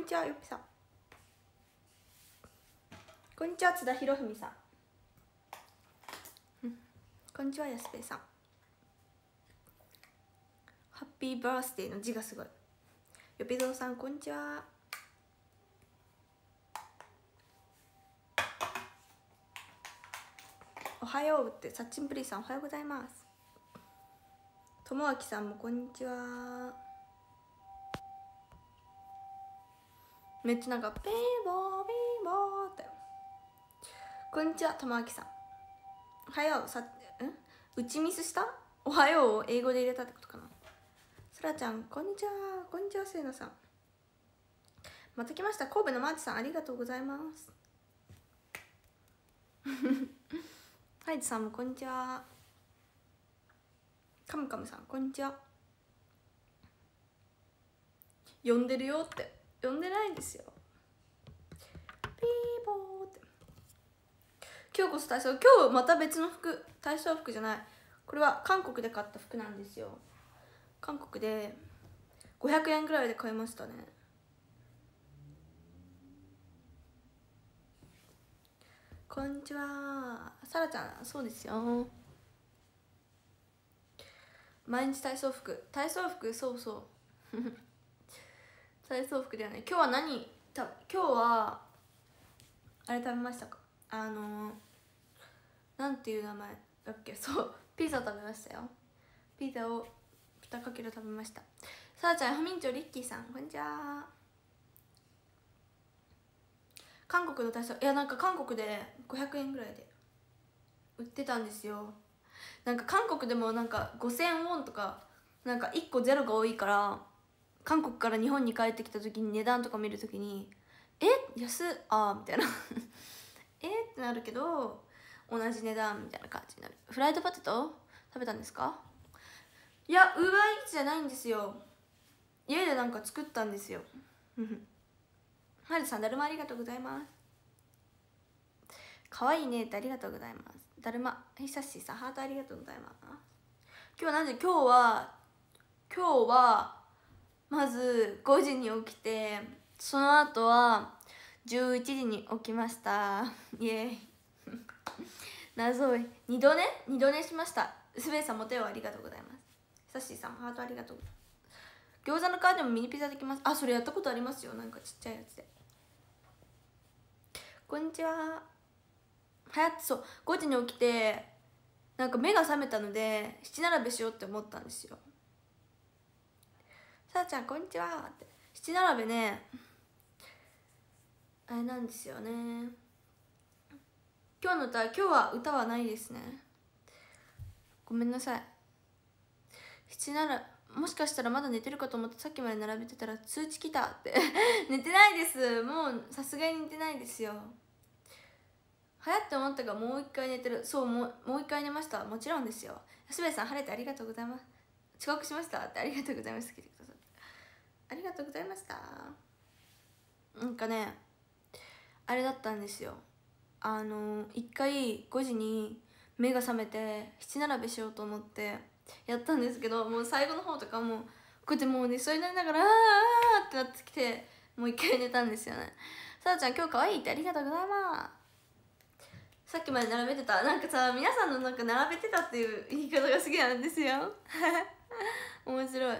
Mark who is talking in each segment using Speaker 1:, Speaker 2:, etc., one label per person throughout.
Speaker 1: んにちはよぴさんこんにちは津田博文さん、うん、こんにちはや安平さんハッピーバースデーの字がすごいよぴぞうさんこんにちはおはようってサッチンプリさんおはようございますともあきさんもこんにちはめっちゃなんかピーボーピーボーってこんにちは玉もさんおはようさん打ちミスしたおはようを英語で入れたってことかなそらちゃんこんにちはこんにちはせいなさんまた来ました神戸のマーチさんありがとうございます ハイズさんもこんにちはカムカムさんこんにちは呼んでるよって呼んでないんですよピーボーって今日こそ体操今日また別の服体操服じゃないこれは韓国で買った服なんですよ韓国で500円ぐらいで買いましたねこんにちはさらちゃんそうですよ毎日体操服体操服そうそう体操服ではない今日は何た今日はあれ食べましたかあのー、なんていう名前だっけそうピザ食べましたよピザを2かけら食べましたさあちゃんハミンチョリッキーさんこんにちは韓国の体操いやなんか韓国で500円ぐらいで売ってたんですよなんか韓国でもなんか5000ウォンとかなんか1個ゼロが多いから韓国から日本に帰ってきた時に値段とか見る時に「え安っあ」みたいな えっってなるけど同じ値段みたいな感じになるフライドポテト食べたんですかいやウーバーイーツじゃないんですよ家でなんか作ったんですよはる さんだるまありがとうございます可愛いねってありがとうございますだるまひさしさハートありがとうございます今日何で今日は今日はまず5時に起きてその後は11時に起きました イエーイ 謎い二度寝二度寝しましたすべさんも手をありがとうございますさっしーさんもハートありがとう餃子の皮でもミニピザできますあそれやったことありますよなんかちっちゃいやつでこんにちははやそう5時に起きてなんか目が覚めたので七並べしようって思ったんですよさあちゃんこんにちは」って七並べねあれなんですよね今日の歌今日は歌はないですねごめんなさい七並らもしかしたらまだ寝てるかと思ってさっきまで並べてたら通知来たって 寝てないですもうさすがに寝てないですよ行って思ったがもう一回寝てるそうもうもう一回寝ましたもちろんですよ安部さん晴れてありがとうございます遅刻しましたってありがとうございますありがとうございましたなんかねあれだったんですよあの一回5時に目が覚めて七並べしようと思ってやったんですけどもう最後の方とかもうこうやってもう寝そうになりながらああってなってきてもう一回寝たんですよねさあちゃん今日可愛いってありがとうございますさっきまで並べてたなんかさ皆さんのなんか並べてたっていう言い方が好きなんですよ 面白い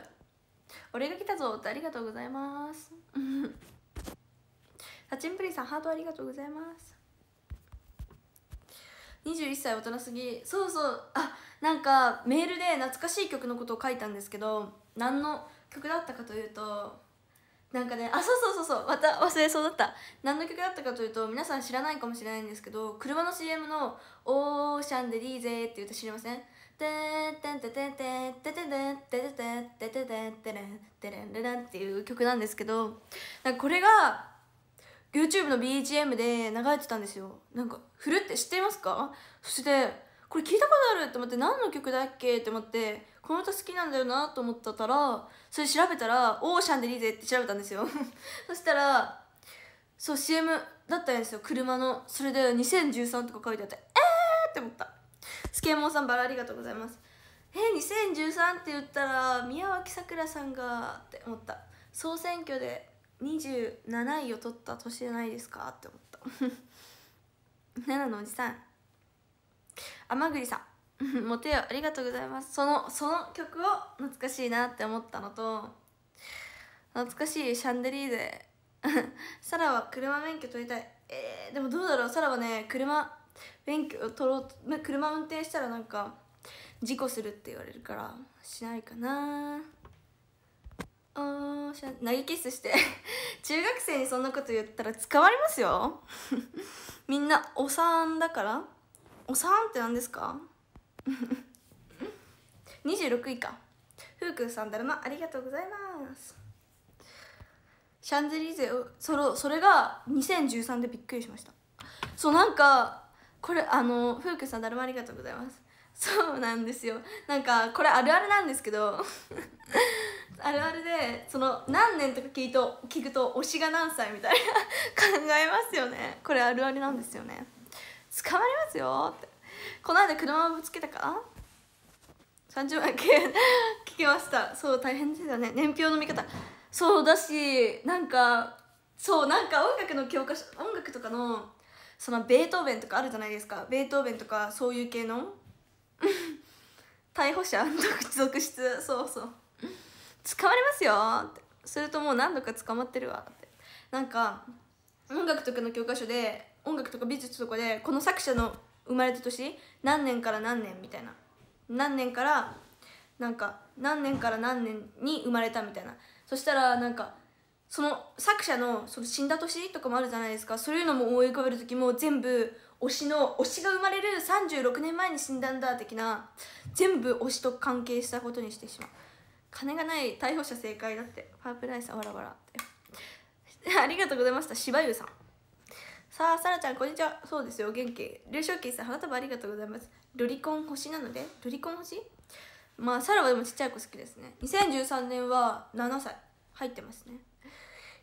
Speaker 1: 俺が来たぞってありがとうございますサチンプリさんハートありがとうございます21歳大人すぎそうそうあなんかメールで懐かしい曲のことを書いたんですけど何の曲だったかというとなんかねあそうそうそうそうまた忘れそうだった何の曲だったかというと皆さん知らないかもしれないんですけど車の CM の「オーシャンでリーゼ」って言うと知りませんっていう曲なんですけどなんかこれが YouTube の BGM で流れてたんですよなんか「振る」って知ってますかそしてこれ聞いたことあると思って何の曲だっけって思ってこの歌好きなんだよなと思ったらそれ調べたら「オーシャンデリーゼ」って調べたんですよそしたらそう CM だったんですよ車のそれで2013とか書いてあって「えー!」って思ったスケモンさんバラありがとうございますえ2013って言ったら宮脇さくらさんがって思った総選挙で27位を取った年じゃないですかって思った 奈良のおじさん天栗さん モテよありがとうございますそのその曲を懐かしいなって思ったのと懐かしいシャンデリーで サラは車免許取りたいえー、でもどうだろうサラはね車免許を取ろう車運転したらなんか事故するって言われるからしないかなあし投げキスして 中学生にそんなこと言ったら捕まりますよ みんなおさんだからおさんって何ですか26 位かふうくんさんだるまありがとうございますシャンゼリゼをそれそれが2013でびっくりしましたそうなんかこれあのふうくさんだるまありがとうございます そうなんですよなんかこれあるあるなんですけど あるあるでその何年とか聞いと聞くと推しが何歳みたいな考えますよねこれあるあるなんですよね捕まりますよってこの間車をぶつけたか30万件 聞きましたそう大変ですよね年表の見方そうだしなんかそうなんか音楽の教科書音楽とかのそのベートーベンとかあるじゃないですかベートーベンとかそういう系の逮捕者続出そうそう捕まりますよってするともう何度か捕まってるわってなんか音楽とかの教科書で音楽とか美術とかでこの作者の生まれた年何年から何年みたいな何年からなんか何年から何年に生まれたみたいなそしたらなんかその作者のその死んだ年とかもあるじゃないですかそういうのも思い浮かべる時も全部推しの推しが生まれる36年前に死んだんだ的な全部推しと関係したことにしてしまう金がない逮捕者正解だってパープライスわらわらって ありがとうございましたしばゆうさんさあさらちゃんこんにちはそうですよ元気劉少慶さん花束ありがとうございますロリコン星なのでロリコン星まあサラはでもちっちゃい子好きですね2013年は7歳入ってますね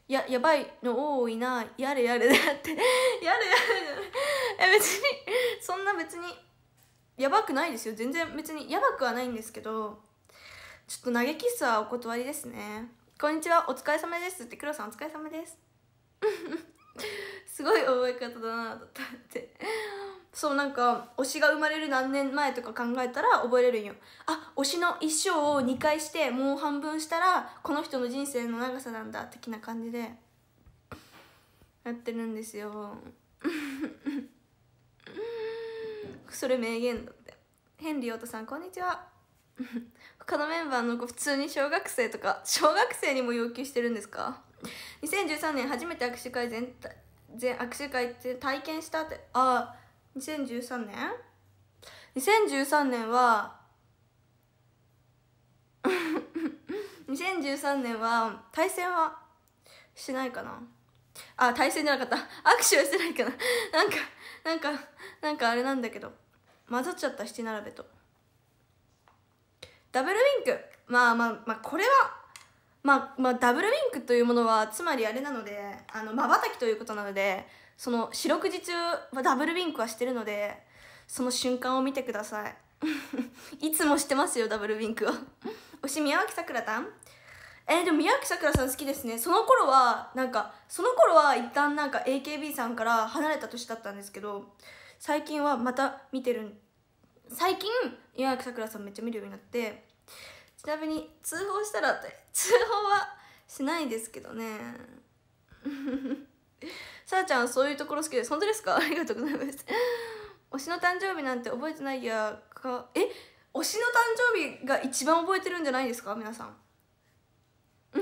Speaker 1: ややばいの多いなやれやれだって やれやれえ別にそんな別にやばくないですよ全然別にやばくはないんですけどちょっと投げキスはお断りですねこんにちはお疲れ様ですってロさんお疲れ様です すごい覚え方だなと思ってそうなんか推しが生まれる何年前とか考えたら覚えれるんよあ推しの一生を2回してもう半分したらこの人の人生の長さなんだ的な感じで やってるんですよ それ名言だってヘンリー太田さんこんにちは 他のメンバーの子普通に小学生とか小学生にも要求してるんですか2013年初めて握手会全体全握手会って体験したってああ2013年2013年は2013 年は対戦はしないかなあ対戦じゃなかった握手はしてないかな なんかなんかなんかあれなんだけど混ざっちゃった七並べとダブルウィンクまあまあまあこれはまあまあダブルウィンクというものはつまりあれなのであのまばたきということなのでその四六時中はダブルウィンクはしてるのでその瞬間を見てください いつもしてますよダブルウィンクは 推し宮脇さくらさんえー、でも宮脇さくらさん好きですねその頃はなんかその頃は一旦なんか AKB さんから離れた年だったんですけど最近はまた見てる最近宮脇さくらさんめっちゃ見るようになってちなみに通報したら通報はしないですけどね さあちゃんそういうところ好きです本当ですか ありがとうございます推しの誕生日なんて覚えてないやかえ推しの誕生日が一番覚えてるんじゃないですか皆さん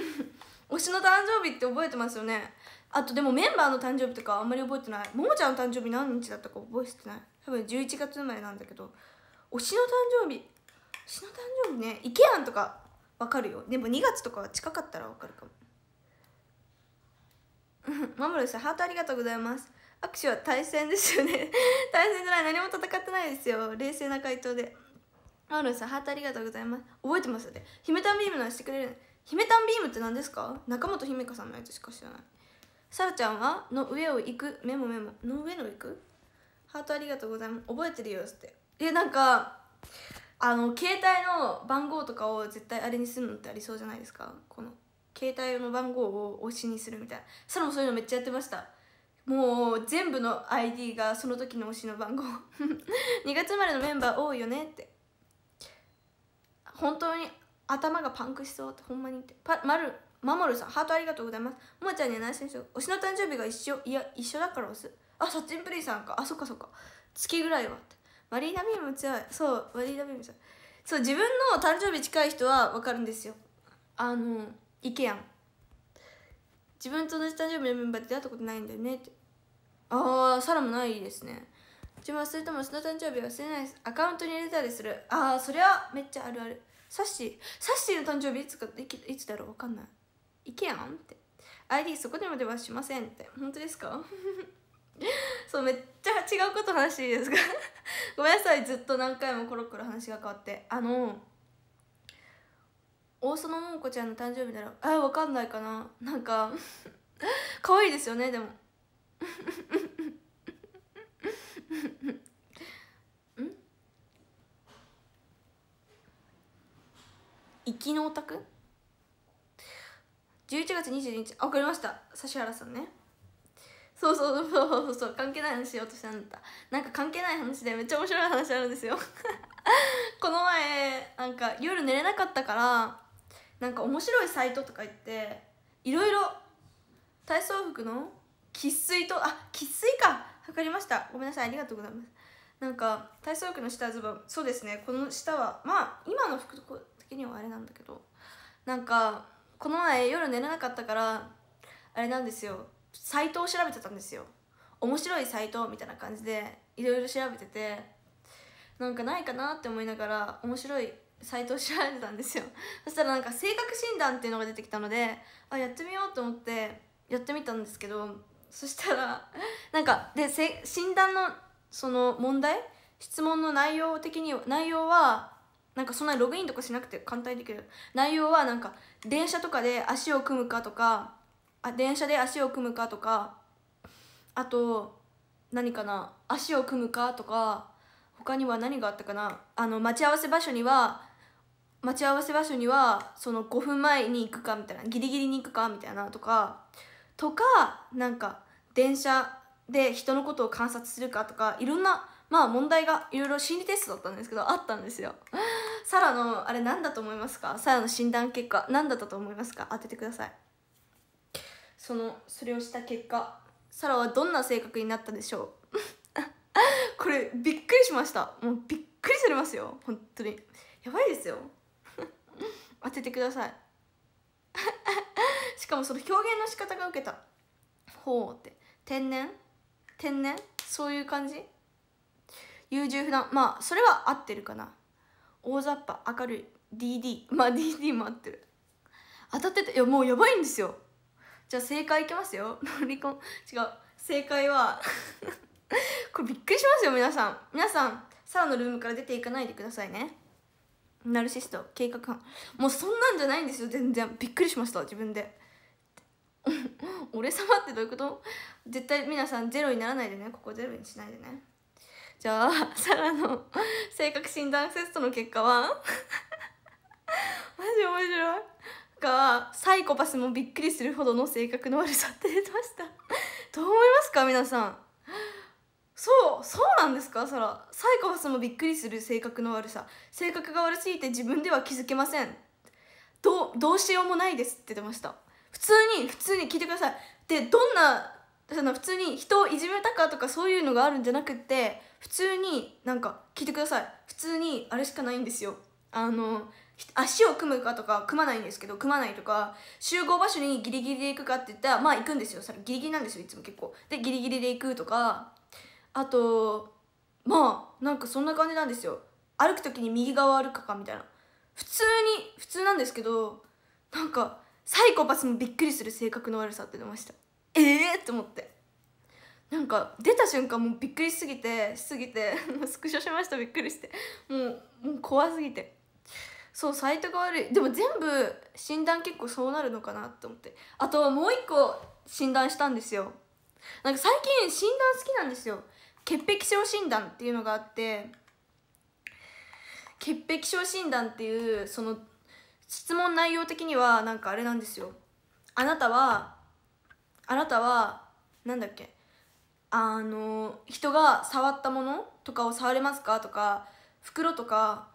Speaker 1: 推しの誕生日って覚えてますよねあとでもメンバーの誕生日とかあんまり覚えてないももちゃんの誕生日何日だったか覚えてない多分11月生まれなんだけど推しの誕生日推しの誕生日ねイケアンとか分かるよでも2月とかは近かったら分かるかも マモルさんハートありがとうございます握手は対戦ですよね対 戦じゃない何も戦ってないですよ冷静な回答でマモルさんハートありがとうございます覚えてますよね姫タンビームのしてくれる姫タンビームって何ですか中本姫香さんのやつしか知らないサルちゃんはの上を行くメモメモの上の行くハートありがとうございます覚えてるよってえなんかあの携帯の番号とかを絶対あれにするのってありそうじゃないですかこの携帯の番号を推しにするみたいなサロンそういうのめっちゃやってましたもう全部の ID がその時の推しの番号2 月生まれのメンバー多いよねって本当に頭がパンクしそうってほんまにってパまるまもるさんハートありがとうございますももちゃんには内緒にしよう推しの誕生日が一緒いや一緒だから推すあサッチンプリイさんかあそっかそっか月ぐらいはってマリーナビーム強いそうマリーナビームさんそう自分の誕生日近い人は分かるんですよあのいけやん自分と同じ誕生日のメンバーって会ったことないんだよねってああサラもないですね自分はそれともその誕生日は忘れないですアカウントに入れたりするああそりゃめっちゃあるあるサッシーサッシーの誕生日いつかいつだろう分かんないいけやんって ID そこでまではしませんって本当ですか そうめっちゃ違うこと話していいですか ごめんなさいずっと何回もコロコロ話が変わってあの大園桃子ちゃんの誕生日ならあわかんないかななんか可愛いですよねでもうん生きのオタク11月22日あ分かりました指原さんねそうそうそうそうそう関係ない話しようとしたんだなんか関係ない話でめっちゃ面白い話あるんですよこの前なんか夜寝れなかったからなんか面白いサイトとか言っていろいろ体操服の生粋とあ生粋か分かりましたごめんなさいありがとうございますなんか体操服の下ズボンそうですねこの下はまあ今の服的にはあれなんだけどなんかこの前夜寝れなかったからあれなんですよサイトを調べてたんですよ面白いサイトみたいな感じでいろいろ調べててなんかないかなって思いながら面白いサイトを調べてたんですよ そしたらなんか性格診断っていうのが出てきたのであやってみようと思ってやってみたんですけどそしたら なんかで診断のその問題質問の内容的に内容はなんかそんなログインとかしなくて簡単にできる内容はなんか電車とかで足を組むかとかあ電車で足を組むかとかあと何かな足を組むかとか他には何があったかなあの待ち合わせ場所には待ち合わせ場所にはその5分前に行くかみたいなギリギリに行くかみたいなとかとかなんか電車で人のことを観察するかとかいろんなまあ問題がいろいろ心理テストだったんですけどあったんですよ サラのあれ何だと思いますかサラの診断結果何だったと思いますか当ててくださいそのそれをした結果サラはどんな性格になったでしょう これびっくりしましたもうびっくりされますよ本当にやばいですよ当ててください しかもその表現の仕方が受けたほうって天然天然そういう感じ優柔不断まあそれは合ってるかな大雑把明るい DD まあ DD も合ってる当たってたいやもうやばいんですよじゃあ正解いきますよロリコン違う正解は これびっくりしますよ皆さん皆さんサラのルームから出ていかないでくださいねナルシスト計画犯もうそんなんじゃないんですよ全然びっくりしました自分で 俺様ってどういうこと絶対皆さんゼロにならないでねここゼロにしないでねじゃあサラ の性格診断テストの結果は マジ面白いがサイコパスもびっくりするほどの性格の悪さって出ましたどう思いますか皆さんそうそうなんですかそらサイコパスもびっくりする性格の悪さ性格が悪すぎて自分では気づけませんどどうしようもないですって出ました普通に普通に聞いてくださいでどんなその普通に人をいじめたかとかそういうのがあるんじゃなくって普通になんか聞いてください普通にあれしかないんですよあの足を組むかとか組まないんですけど組まないとか集合場所にギリギリで行くかって言ったらまあ行くんですよギリギリなんですよいつも結構でギリギリで行くとかあとまあなんかそんな感じなんですよ歩く時に右側歩くかみたいな普通に普通なんですけどなんかサイコパスもびっくりする性格の悪さって出ましたええー、って思ってなんか出た瞬間もうびっくりしすぎてしすぎて スクショしましたびっくりしてもうもう怖すぎてそうサイトが悪いでも全部診断結構そうなるのかなって思ってあともう一個診断したんですよなんか最近診断好きなんですよ潔癖症診断っていうのがあって潔癖症診断っていうその質問内容的にはなんかあれなんですよあなたはあなたはなんだっけあの人が触ったものとかを触れますかとか袋とか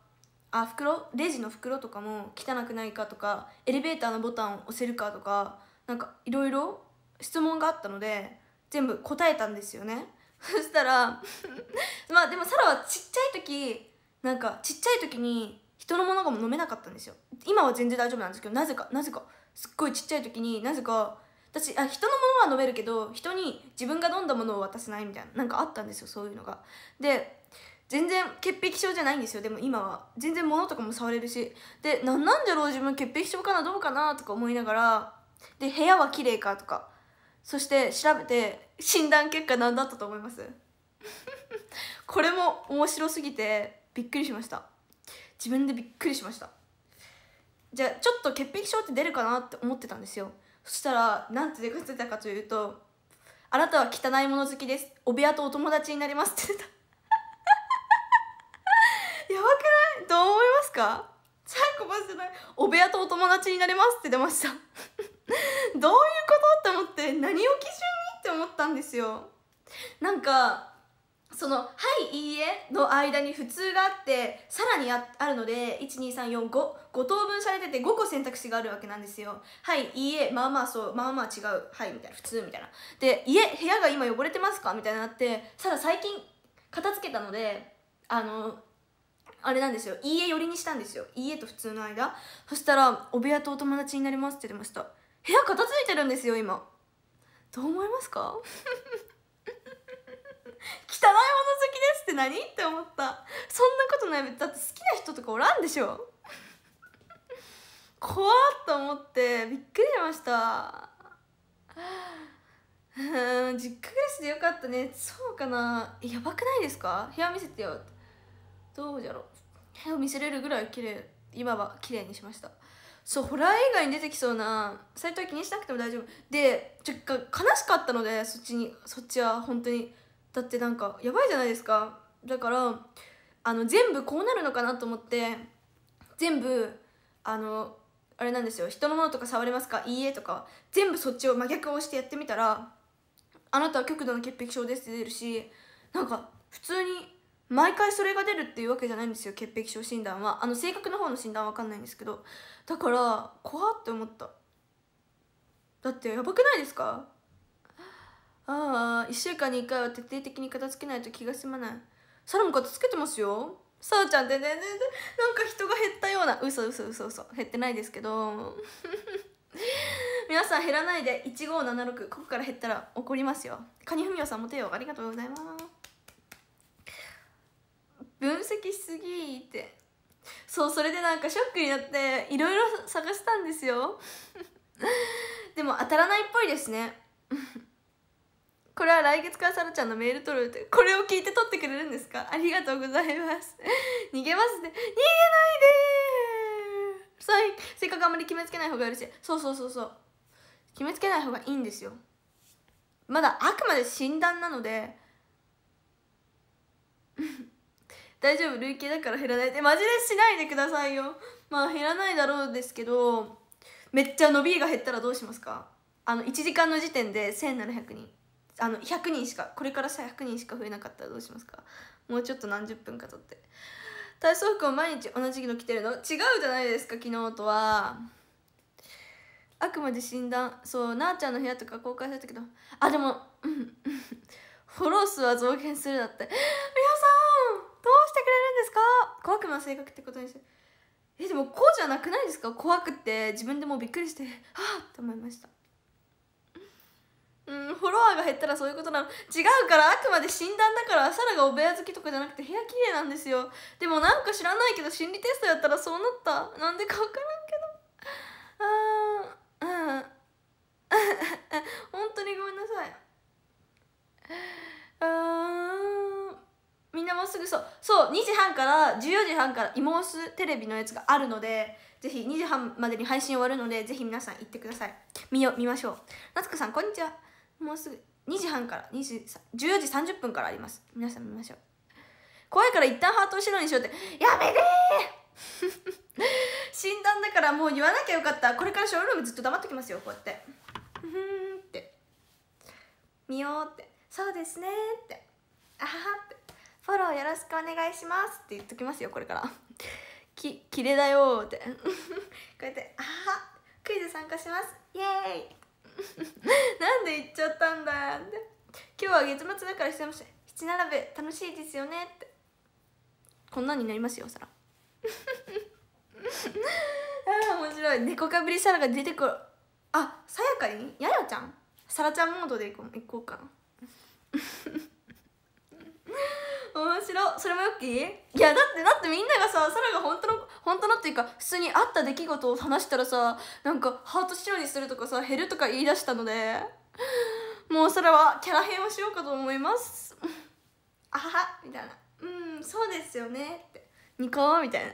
Speaker 1: あ袋レジの袋とかも汚くないかとかエレベーターのボタンを押せるかとかなんかいろいろ質問があったので全部答えたんですよねそしたら まあでもサラはちっちゃい時なんかちっちゃい時に人のものが飲めなかったんですよ今は全然大丈夫なんですけどなぜかなぜかすっごいちっちゃい時になぜか私あ人のものは飲めるけど人に自分が飲んだものを渡せないみたいななんかあったんですよそういうのがで全然潔癖症じゃないんですよでも今は全然物とかも触れるしで何なんだろう自分潔癖症かなどうかなとか思いながらで部屋は綺麗かとかそして調べて診断結果何だったと思いますこれも面白すぎてびっくりしました自分でびっくりしましたじゃあちょっと潔癖症って出るかなって思ってたんですよそしたらなんて出かけてたかというと「あなたは汚いもの好きですお部屋とお友達になります」って出た やばくないどう思いますかサイコパスじゃないお部屋とお友達になれますって出ました どういうことって思って何を基準って思ったんですよなんかその「はいいいえ」の間に普通があってさらにあるので12345等分されてて5個選択肢があるわけなんですよ「はいいいえ」まあまあそうまあまあ違う「はい」みたいな普通みたいなで「家部屋が今汚れてますか?」みたいになってただ最近片付けたのであのあれなんですよ「いいえ」寄りにしたんですよ「いいえ」と普通の間そしたら「お部屋とお友達になります」って出ました部屋片付いてるんですよ今どう思いますか 汚いもの好きですって何って思ったそんなことないだって好きな人とかおらんでしょ 怖っと思ってびっくりしましたうん実家暮らしでよかったねそうかなやばくないですか部屋見せてよどうじゃろ部屋見せれるぐらい綺麗今は綺麗にしましたそうホラー映画に出てきそうなサイトは気にしなくても大丈夫でちょっと悲しかったのでそっちにそっちは本当にだってなんかやばいじゃないですかだからあの全部こうなるのかなと思って全部あのあれなんですよ人のものとか触れますかいいえとか全部そっちを真逆をしてやってみたらあなたは極度の潔癖症ですって出るしなんか普通に毎回それが出るっていうわけじゃないんですよ潔癖症診断はあの性格の方の診断はわかんないんですけどだから怖って思っただってやばくないですかああ1週間に1回は徹底的に片付けないと気が済まないサラも片付けてますよさあちゃんって全然なんか人が減ったような嘘嘘嘘嘘減ってないですけど 皆さん減らないで1576ここから減ったら怒りますよカニフミオさんも手をありがとうございます分析しすぎってそうそれでなんかショックになっていろいろ探したんですよ でも当たらないっぽいですね これは来月からサラちゃんのメール取るってこれを聞いて取ってくれるんですかありがとうございます 逃げますね逃げないでさいかくあんまり決めつけない方がいいしそうそうそうそう決めつけない方がいいんですよまだあくまで診断なので大丈夫累計だから減らないってマジでしないでくださいよまあ減らないだろうですけどめっちゃ伸びが減ったらどうしますかあの1時間の時点で1700人あの100人しかこれからさ100人しか増えなかったらどうしますかもうちょっと何十分かとって体操服を毎日同じの着てるの違うじゃないですか昨日とはあくまで診断そうなあちゃんの部屋とか公開されたけどあでも、フォロー数は増減するだって皆さんしてくれるんですか怖くない性格ってことにしてえでもこうじゃなくないですか怖くって自分でもびっくりしてはあって思いましたうんフォロワーが減ったらそういうことなの違うからあくまで診断だからサラがお部屋好きとかじゃなくて部屋綺麗なんですよでもなんか知らないけど心理テストやったらそうなったなんでか分からんけどあーうん 本当にごめんなさいあーみんなもうすぐそうそう2時半から14時半からイモーステレビのやつがあるのでぜひ2時半までに配信終わるのでぜひ皆さん行ってください見よ見ましょう夏子さんこんにちはもうすぐ2時半から2時14時30分からあります皆さん見ましょう怖いから一旦ハートを白にしようってやめてー診断 だからもう言わなきゃよかったこれからショールームずっと黙っときますよこうやってふんって見ようってそうですねってあははってフォローよろしくお願いします」って言っときますよこれから「き綺麗だよ」って こうやって「あはクイズ参加しますイエーイ! 」なんで言っちゃったんだって今日は月末だからしてまし七並べ楽しいですよねってこんなになりますよおらああ面白い猫かぶりサラが出てくるあさやかにややちゃんサラちゃんモードでいこういこうかな面白それもよっきいやだってだってみんながさサラが本当の本当のっていうか普通にあった出来事を話したらさなんかハート仕様にするとかさ減るとか言い出したのでもうそれはキャラ編をしようかと思いますあははみたいなうんそうですよねってニコみたいな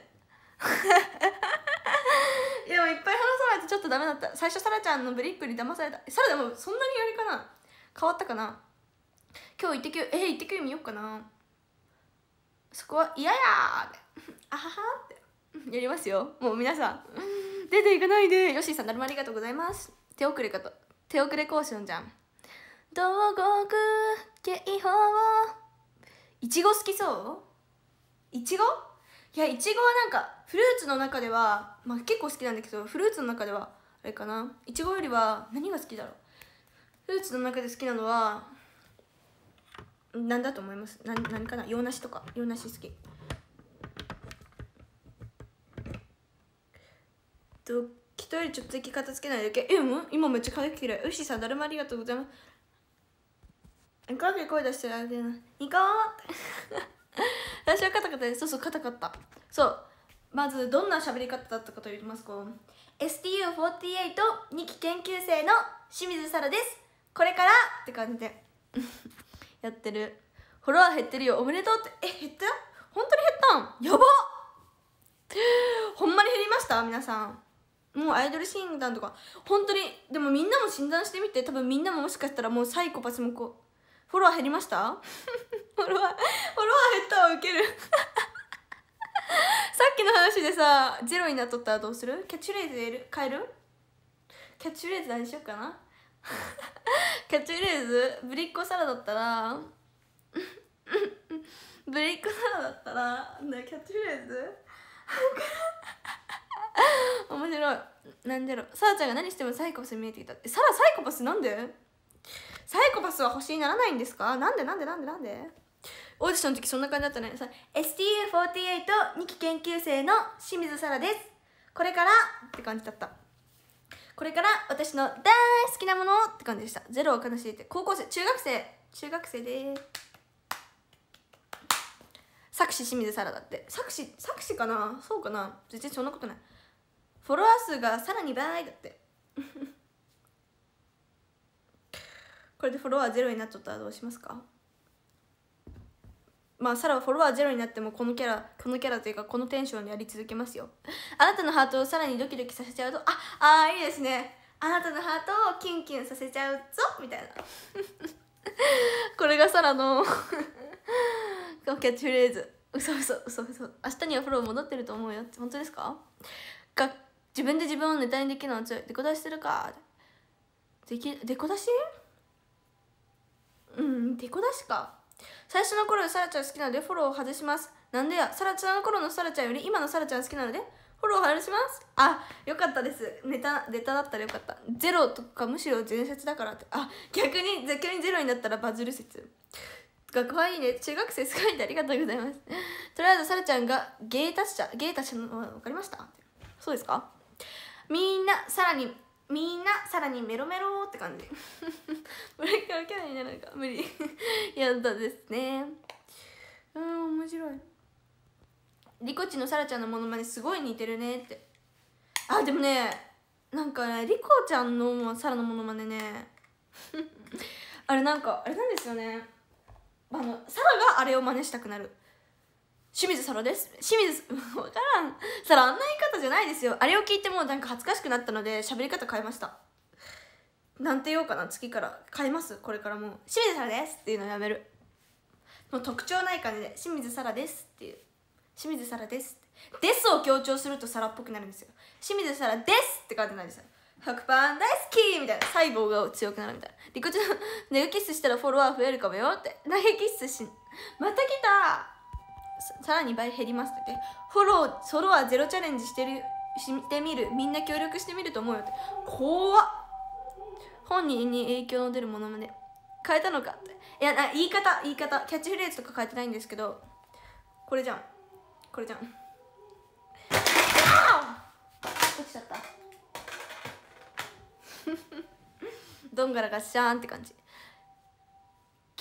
Speaker 1: でもいっぱい話さないとちょっとダメだった最初サラちゃんのブリックに騙されたサラでもそんなにあれかな変わったかな今日行ってきゅえい行ってきゅ見よっかなそこは嫌や あははってやりますよもう皆さん出ていかないでよしさんだるまありがとうございます手遅れかと手遅れコーションじゃん東国警報いちご好きそういちごいやいちごはなんかフルーツの中では、まあ、結構好きなんだけどフルーツの中ではあれかないちごよりは何が好きだろうフルーツの中で好きなのはなんだと思いますな何かな洋梨とか洋梨好きときとよりちょっとだけ片付けないだけえも今めっちゃ可愛くきれい牛さんだるまありがとうございますカフェ声出してるあげない行こう 私はカタカタですそうそうカタカタそうまずどんな喋り方だったかと言いますと STU482 期研究生の清水沙羅ですこれからって感じでやってるフォロワー減ってるよおめでとうってえ減った本当に減ったんやばほんまに減りました皆さんもうアイドル診断とか本当にでもみんなも診断してみて多分みんなももしかしたらもうサイコパスもこうフォロワー減りました フォロワーフォロワー減ったわウケる さっきの話でさゼロになっとったらどうするキャッチフレーズ変えるキャッチフレーズ何しよっかなキャッチフレーズブリッコサラだったら ブリッコサラだったらなキャッチフレーズ面白い何だろうサラちゃんが何してもサイコパスに見えてきたってサラサイコパスなんでサイコパスは星にならないんですかなんでなんでなんでなんでオーディションの時そんな感じだったねさ STU48 2期研究生の清水サラですこれからって感じだったこれから私の大好きなものって感じでしたゼロを悲しいって高校生中学生中学生です作詞清水さらだって作詞作詞かなそうかな全然そんなことないフォロワー数がさらに倍だって これでフォロワーゼロになっちゃったらどうしますかまあ、サラはフォロワーゼロになってもこのキャラこのキャラというかこのテンションでやり続けますよ あなたのハートをさらにドキドキさせちゃうとあああいいですねあなたのハートをキュンキュンさせちゃうぞみたいな これがサラのキャッチフレーズ嘘嘘嘘嘘明日にはフォロー戻ってると思うよ本当ですか自分で自分をネタにできるのは強いデコ出しするかできデコ出しうんデコ出しか最初の頃よサラちゃん好きなのでフォローを外しますなんでやサラちゃんの頃のサラちゃんより今のサラちゃん好きなのでフォロー外しますあよかったですネタネタだったらよかったゼロとかむしろ前説だからってあ逆に逆にゼロになったらバズる説が可愛いね中学生すごいんでありがとうございますとりあえずさらちゃんが芸達者芸達者の分かりましたそうですかみんなさらにみんなさらにメロメロって感じ ブレーキはキャラになるか無理 やったですねうん面白いリコチのさらちゃんのものまねすごい似てるねってあでもねなんかねリコちゃんのさらのものまねね あれなんかあれなんですよねあのサラがあれを真似したくなる清水サラです清水 わからんサラ、あんな言い方じゃないですよあれを聞いてもうなんか恥ずかしくなったので喋り方変えましたなんて言おうかな次から変えますこれからもう清水サラですっていうのやめるもう特徴ない感じで清水サラですっていう清水サラですですを強調するとサラっぽくなるんですよ清水サラですって感じなんですよ白パン大好きみたいな細胞が強くなるみたいなリコちゃん ネグキッスしたらフォロワー増えるかもよって投げ キッスしまた来たさらに倍減りますっててフォローソロはゼロチャレンジしてるしてみるみんな協力してみると思うよって怖っ本人に影響の出るものまで変えたのかっていやな言い方言い方キャッチフレーズとか変えてないんですけどこれじゃんこれじゃんあ落ちちゃったどんがらがシャーンって感じ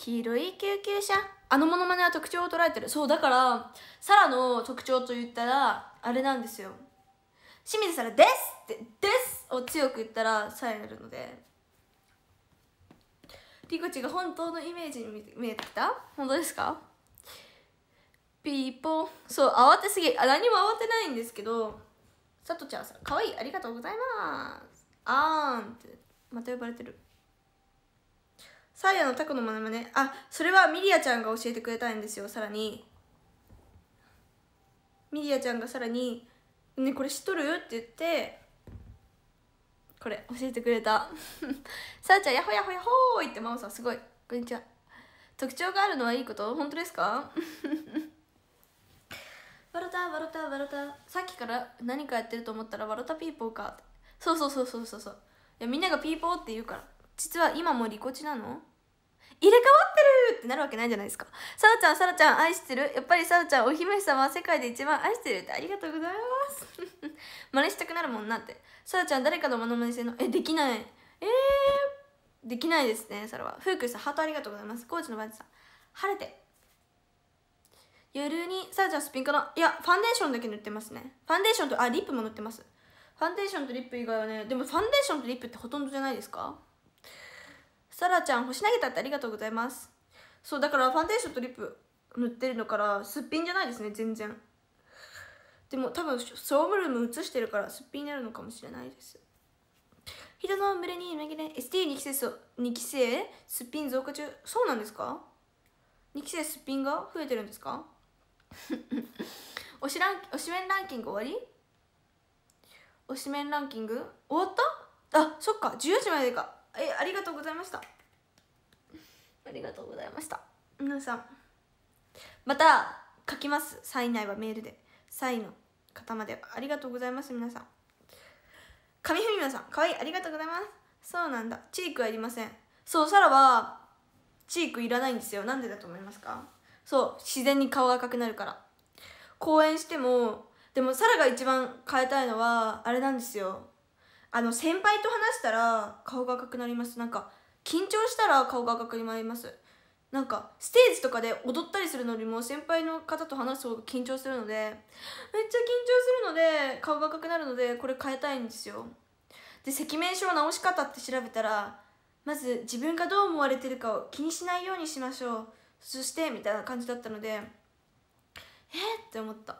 Speaker 1: 黄色い救急車あのモノマネは特徴を捉えてるそうだからサラの特徴と言ったらあれなんですよ清水サラですってですを強く言ったらサラになるのでリコチが本当のイメージに見えてきた本当ですかピーポそう慌てすぎあ何も慌てないんですけどさとちゃんさんかわいいありがとうございますあーんってまた呼ばれてるサーヤのタコのモノマネあそれはミリアちゃんが教えてくれたんですよさらにミリアちゃんがさらに「ねこれ知っとる?」って言ってこれ教えてくれた さあちゃん「やほやほやほーい」ってママさんすごいこんにちは特徴があるのはいいこと本当ですかわろ たわろたわろたさっきから何かやってると思ったらわろたピーポーかそうそうそうそうそうそういやみんながピーポーって言うから実は今もリコチなの入れ替わってるってなるわけないじゃないですか。さらちゃん、さらちゃん愛してるやっぱりさらちゃん、お姫様世界で一番愛してるってありがとうございます。真似したくなるもんなって。さらちゃん、誰かのものまねせのえ、できない。えー、できないですね、サラは。フークさん、ハートありがとうございます。コーチのバイトさん、晴れて。夜に、さラちゃん、スピンかないや、ファンデーションだけ塗ってますね。ファンデーションと、あ、リップも塗ってます。ファンデーションとリップ以外はね、でもファンデーションとリップってほとんどじゃないですかさらちゃん星投げたってありがとうございますそうだからファンデーションとリップ塗ってるのからすっぴんじゃないですね全然でも多分ショームルーム映してるからすっぴんになるのかもしれないです人の群れに紛れ ST2 期生2期生すっぴん増加中そうなんですか2期生すっぴんが増えてるんですか おしらん推しメンランキング終わり推しメンランキング終わったあそっか14時までかえありがとうございましたありがとうございました皆さんまた書きますサイン内はメールでサインの方までありがとうございます皆さん神文也さんかわいいありがとうございますそうなんだチークはいりませんそうサラはチークいらないんですよなんでだと思いますかそう自然に顔が赤くなるから公演してもでもサラが一番変えたいのはあれなんですよあの先輩と話したら顔が赤くなりますなんか緊張したら顔が赤くなりますなんかステージとかで踊ったりするのにも先輩の方と話す方が緊張するのでめっちゃ緊張するので顔が赤くなるのでこれ変えたいんですよで赤面症の治し方って調べたらまず自分がどう思われてるかを気にしないようにしましょうそしてみたいな感じだったのでえー、って思った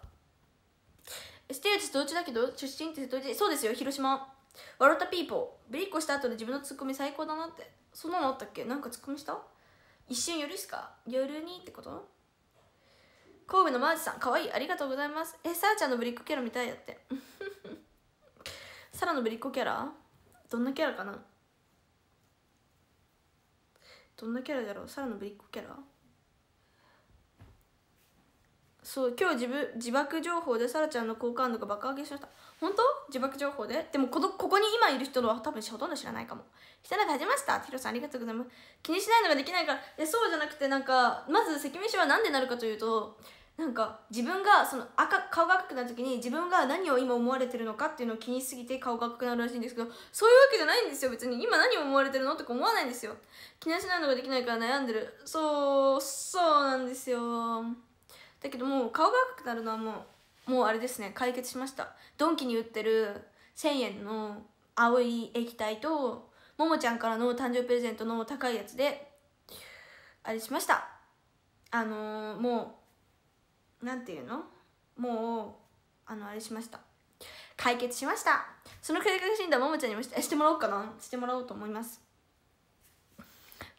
Speaker 1: ステージとっちだけど出身って瀬戸そうですよ広島「笑ったピーポー」「ぶりっこした後で自分のツッコミ最高だな」ってそんなのあったっけなんかツッコミした一瞬夜しか夜にってこと神戸のマージさんかわいいありがとうございますえさあちゃんのぶりっこキャラ見たいやって サラのぶりっこキャラどんなキャラかなどんなキャラだろうサラのぶりっこキャラそう今日自分自爆情報でさらちゃんの好感度が爆上げしました本当自爆情報ででもこのここに今いる人のは多分ほとんど知らないかも久永始めましたヒロさんありがとうございます気にしないのができないからえそうじゃなくてなんかまず関飯は何でなるかというとなんか自分がその赤顔が赤くなる時に自分が何を今思われてるのかっていうのを気にしすぎて顔が赤くなるらしいんですけどそういうわけじゃないんですよ別に今何を思われてるのとか思わないんですよ気にしないのができないから悩んでるそうそうなんですよだけどもう顔が赤くなるのはもうもうあれですね解決しましたドンキに売ってる1000円の青い液体とももちゃんからの誕生日プレゼントの高いやつであれしましたあのー、もう何て言うのもうあのあれしました解決しましたその繰り返し診断ももちゃんにもしてもらおうかなしてもらおうと思います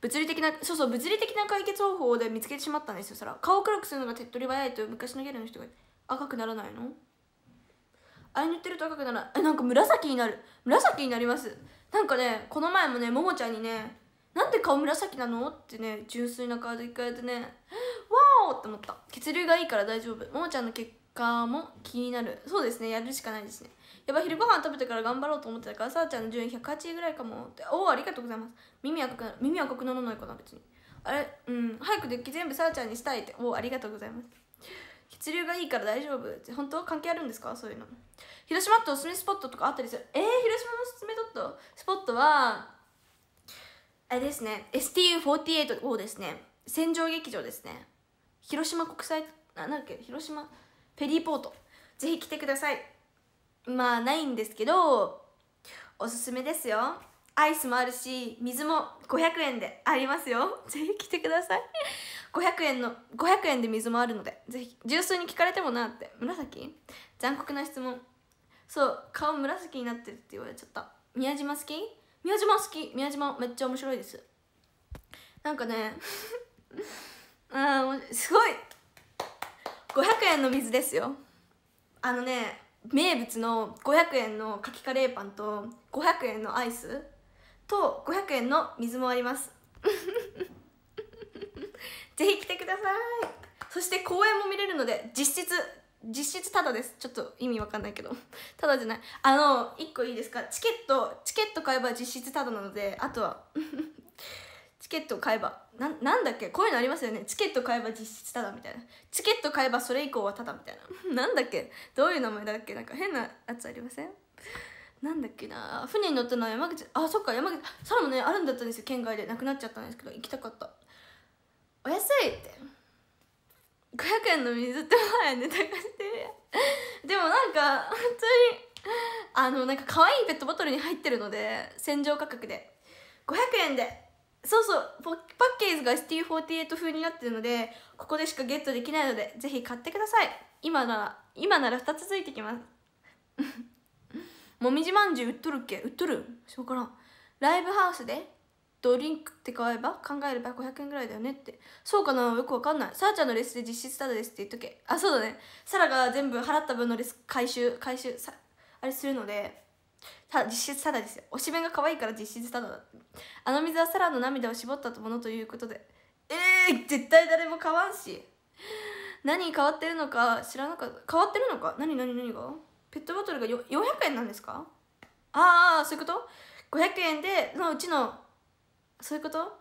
Speaker 1: 物理的なそうそう物理的な解決方法で見つけてしまったんですよそら顔を黒くするのが手っ取り早いと昔のギャルの人が赤くならないのあれ塗ってると赤くならないえなんか紫になる紫になりますなんかねこの前もねももちゃんにねなんで顔紫なのってね純粋な顔で聞かれてねわおって思った血流がいいから大丈夫ももちゃんの結果も気になるそうですねやるしかないですねやっぱ昼ご飯食べてから頑張ろうと思ってたからさあちゃんの順位108位ぐらいかもっておおありがとうございます耳は赤くな耳は赤くならないかな別にあれうん早くデッキ全部さあちゃんにしたいっておおありがとうございます血流がいいから大丈夫って本当関係あるんですかそういうの広島っておすすめスポットとかあったりするえー、広島のおすすめだったスポットはあれですね STU48 をですね戦場劇場ですね広島国際あなんだっけ広島ペリーポートぜひ来てくださいまあないんですけどおすすめですよアイスもあるし水も500円でありますよ ぜひ来てください500円の500円で水もあるのでぜひ純粋に聞かれてもなって紫残酷な質問そう顔紫になってるって言われちゃった宮島好き宮島好き宮島めっちゃ面白いですなんかね あすごい500円の水ですよあのね名物の500円のかきカレーパンと500円のアイスと500円の水もあります ぜひ来てくださいそして公演も見れるので実質実質ただですちょっと意味わかんないけどただじゃないあの1個いいですかチケットチケット買えば実質ただなのであとは チケットを買えばななんだっけこういうのありますよねチケット買えば実質タダみたいなチケット買えばそれ以降はタダみたいな なんだっけどういう名前だっけなんか変なやつありませんなんだっけな船に乗ったのは山口あそっか山口サラもねあるんだったんですよ県外でなくなっちゃったんですけど行きたかったお安いって500円の水って前ネで高してでもなんか本当にあのなんか可愛いペットボトルに入ってるので洗浄価格で500円でそうそうパッケージがティ4 8風になってるのでここでしかゲットできないのでぜひ買ってください今なら今なら2つついてきます もみじまんじゅう売っとるっけ売っとるしょうからんライブハウスでドリンクって買えば考えれば500円ぐらいだよねってそうかなよくわかんないさーちゃんのレスで実質ただですって言っとけあそうだねさらが全部払った分のレス回収回収さあれするのでただ実質ただですおしめが可愛いから実質ただだあの水はサラの涙を絞ったものということでえー、絶対誰も買わんし何変わってるのか知らなかった変わってるのか何何何がペットボトルが400円なんですかああそういうこと500円でのうちのそういうこと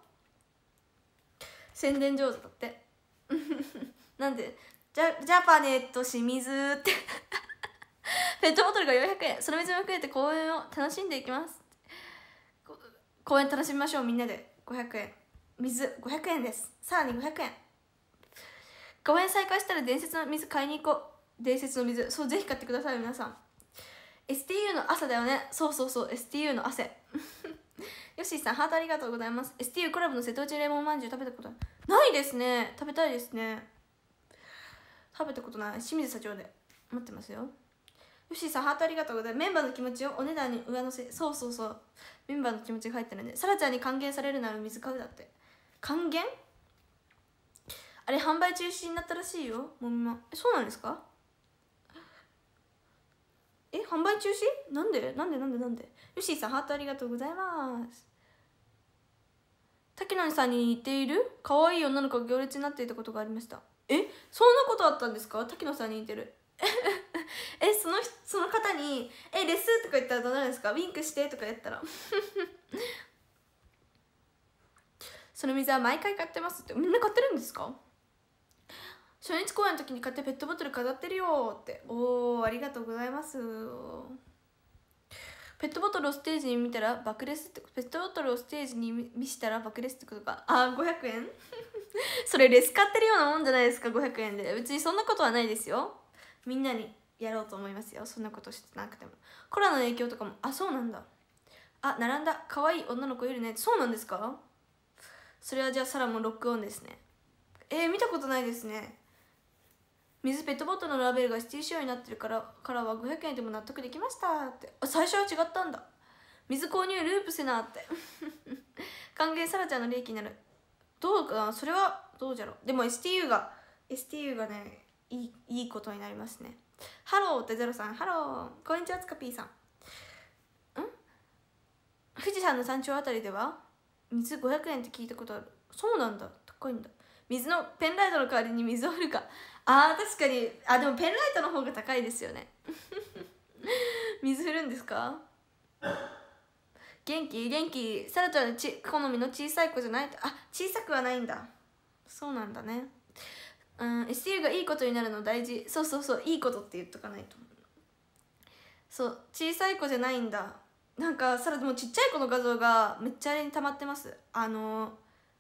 Speaker 1: 宣伝上手だって なんでジャジャパネット清水って ペットボトルが400円その水も含めて公園を楽しんでいきます公園楽しみましょうみんなで500円水500円ですさらに500円公園再開したら伝説の水買いに行こう伝説の水そうぜひ買ってください皆さん STU の朝だよねそうそうそう STU の汗 ヨッシーさんハートありがとうございます STU コラボの瀬戸内レモンまんじゅう食べたことないですね食べたいですね食べたことない清水社長で待ってますよよしさんハートありがとうございますメンバーの気持ちをお値段に上乗せそうそうそうメンバーの気持ちが入ってるんでさらちゃんに還元されるなら水買うだって還元あれ販売中止になったらしいよもみまえそうなんですかえ販売中止なんでなんでなんでなんでよしさんハートありがとうございます竹野さんに似ている可愛い女の子が行列になっていたことがありましたえそんなことあったんですか滝野さんに似てるその方に「えレス」とか言ったらどうなるんですか「ウィンクして」とかやったら その水は毎回買ってますってみんな買ってるんですか初日公演の時に買ってペットボトル飾ってるよっておおありがとうございますペットボトルをステージに見たら爆レスってペットボトルをステージに見したら爆レスってことかあ500円 それレス買ってるようなもんじゃないですか500円で別にそんなことはないですよみんなにやろうと思いますよそんなことしてなくてもコロナの影響とかもあそうなんだあ並んだ可愛い女の子よりねそうなんですかそれはじゃあサラもロックオンですねえー、見たことないですね水ペットボトルのラベルがシティ仕様になってるからからは500円でも納得できましたってあ最初は違ったんだ水購入ループせなって 歓迎サラちゃんの利益になるどうかなそれはどうじゃろうでも STU が STU がねいいいいことになりますねハローってゼロさん、ハロー。こんにちは、つかぴーさん。ん富士山の山頂あたりでは水500円って聞いたことある。そうなんだ。高いんだ。水のペンライトの代わりに水を売るか。ああ、確かに。あ、でもペンライトの方が高いですよね。水振るんですか元気元気サラちゃんのち好みの小さい子じゃないあ小さくはないんだそうなんだねうん STL がいいことになるの大事そうそうそういいことって言っとかないとそう小さい子じゃないんだなんかさらでもちっちゃい子の画像がめっちゃあれに溜まってますあの